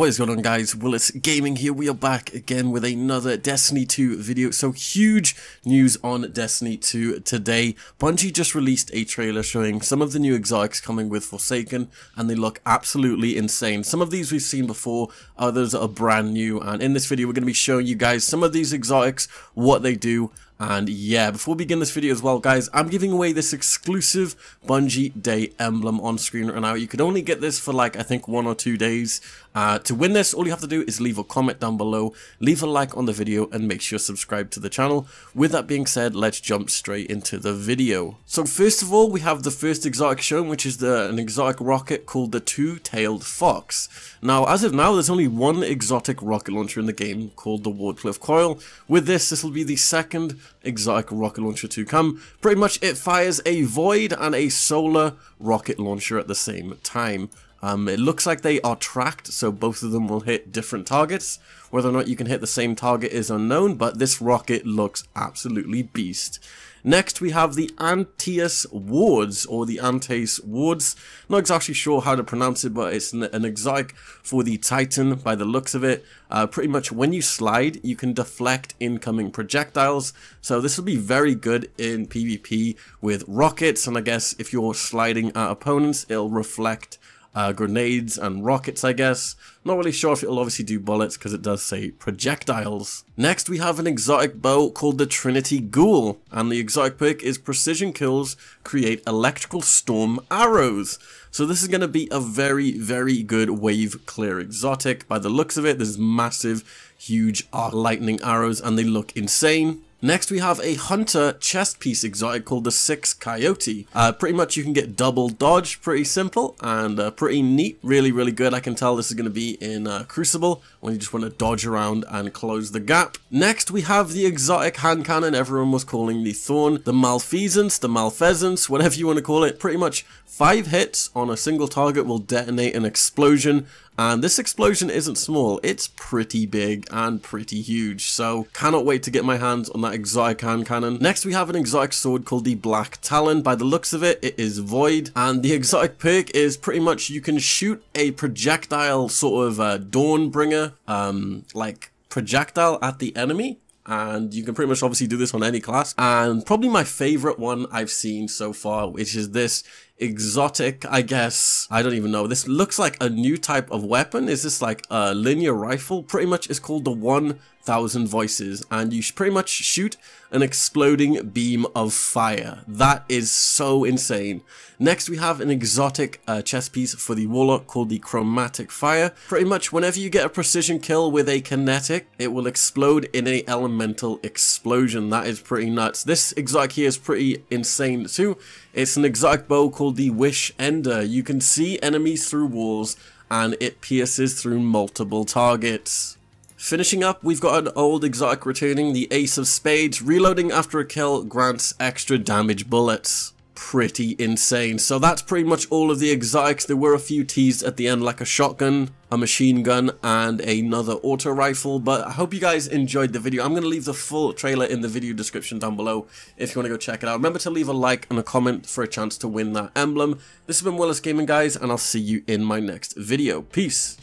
What is going on guys, Willis Gaming here, we are back again with another Destiny 2 video, so huge news on Destiny 2 today. Bungie just released a trailer showing some of the new exotics coming with Forsaken, and they look absolutely insane. Some of these we've seen before, others are brand new, and in this video we're going to be showing you guys some of these exotics, what they do, and yeah, before we begin this video as well, guys, I'm giving away this exclusive Bungie Day emblem on screen right now. You can only get this for like, I think, one or two days. Uh, to win this, all you have to do is leave a comment down below, leave a like on the video, and make sure you're subscribed to the channel. With that being said, let's jump straight into the video. So first of all, we have the first exotic shown, which is the, an exotic rocket called the Two-Tailed Fox. Now, as of now, there's only one exotic rocket launcher in the game called the Wardcliffe Coil. With this, this will be the second exotic rocket launcher to come. Pretty much it fires a Void and a Solar rocket launcher at the same time. Um, it looks like they are tracked, so both of them will hit different targets. Whether or not you can hit the same target is unknown, but this rocket looks absolutely beast. Next, we have the Antaeus Wards, or the Antaeus Wards. Not exactly sure how to pronounce it, but it's an, an exotic for the Titan by the looks of it. Uh, pretty much when you slide, you can deflect incoming projectiles. So this will be very good in PvP with rockets, and I guess if you're sliding at opponents, it'll reflect uh, grenades and rockets, I guess. Not really sure if it'll obviously do bullets because it does say projectiles. Next, we have an exotic bow called the Trinity Ghoul, and the exotic perk is precision kills create electrical storm arrows. So this is going to be a very, very good wave clear exotic. By the looks of it, there's massive, huge lightning arrows, and they look insane. Next we have a Hunter chest piece exotic called the Six Coyote. Uh, pretty much you can get double dodge, pretty simple and uh, pretty neat, really really good. I can tell this is going to be in uh, Crucible when you just want to dodge around and close the gap. Next we have the exotic hand cannon everyone was calling the Thorn, the Malfeasance, the Malfeasance, whatever you want to call it. Pretty much 5 hits on a single target will detonate an explosion and this explosion isn't small, it's pretty big and pretty huge, so cannot wait to get my hands on that exotic hand cannon. Next we have an exotic sword called the Black Talon. By the looks of it, it is void, and the exotic perk is pretty much you can shoot a projectile sort of a uh, Dawnbringer, um, like projectile at the enemy, and you can pretty much obviously do this on any class and probably my favorite one I've seen so far which is this exotic, I guess. I don't even know. This looks like a new type of weapon. Is this like a linear rifle? Pretty much it's called the one thousand voices and you pretty much shoot an exploding beam of fire. That is so insane. Next we have an exotic uh, chess piece for the Warlock called the Chromatic Fire. Pretty much whenever you get a precision kill with a kinetic, it will explode in a elemental explosion. That is pretty nuts. This exotic here is pretty insane too. It's an exotic bow called the Wish Ender. You can see enemies through walls and it pierces through multiple targets. Finishing up, we've got an old exotic returning, the Ace of Spades. Reloading after a kill grants extra damage bullets. Pretty insane. So that's pretty much all of the exotics. There were a few teased at the end like a shotgun, a machine gun, and another auto rifle. But I hope you guys enjoyed the video. I'm going to leave the full trailer in the video description down below if you want to go check it out. Remember to leave a like and a comment for a chance to win that emblem. This has been Willis Gaming, guys, and I'll see you in my next video. Peace.